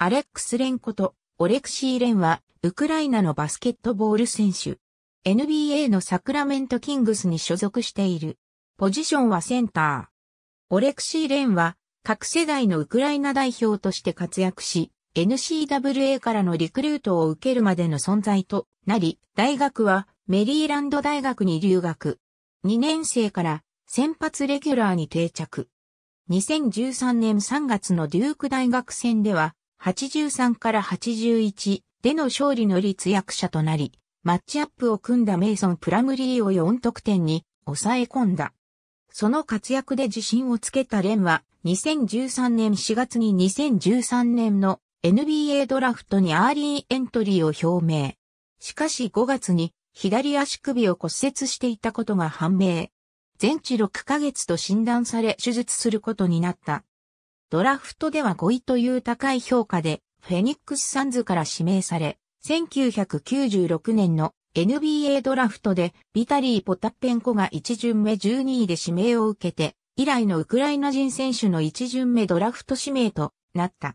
アレックス・レンこと、オレクシー・レンは、ウクライナのバスケットボール選手。NBA のサクラメント・キングスに所属している。ポジションはセンター。オレクシー・レンは、各世代のウクライナ代表として活躍し、n c w a からのリクルートを受けるまでの存在となり、大学はメリーランド大学に留学。2年生から先発レギュラーに定着。2013年3月のデューク大学戦では、83から81での勝利の立役者となり、マッチアップを組んだメイソン・プラムリーを4得点に抑え込んだ。その活躍で自信をつけたレンは、2013年4月に2013年の NBA ドラフトにアーリーエントリーを表明。しかし5月に左足首を骨折していたことが判明。全治6ヶ月と診断され手術することになった。ドラフトでは5位という高い評価で、フェニックスサンズから指名され、1996年の NBA ドラフトでビタリー・ポタッペンコが1巡目12位で指名を受けて、以来のウクライナ人選手の1巡目ドラフト指名となった。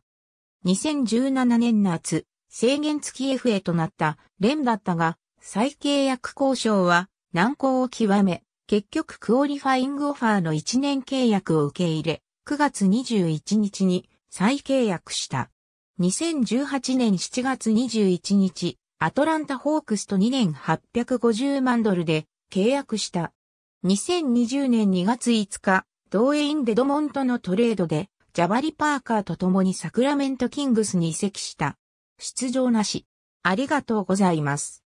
2017年夏、制限付き FA となったレンだったが、再契約交渉は難航を極め、結局クオリファイングオファーの1年契約を受け入れ、9月21日に再契約した。2018年7月21日、アトランタホークスと2年850万ドルで契約した。2020年2月5日、同園デドモントのトレードで、ジャバリ・パーカーと共にサクラメント・キングスに移籍した。出場なし。ありがとうございます。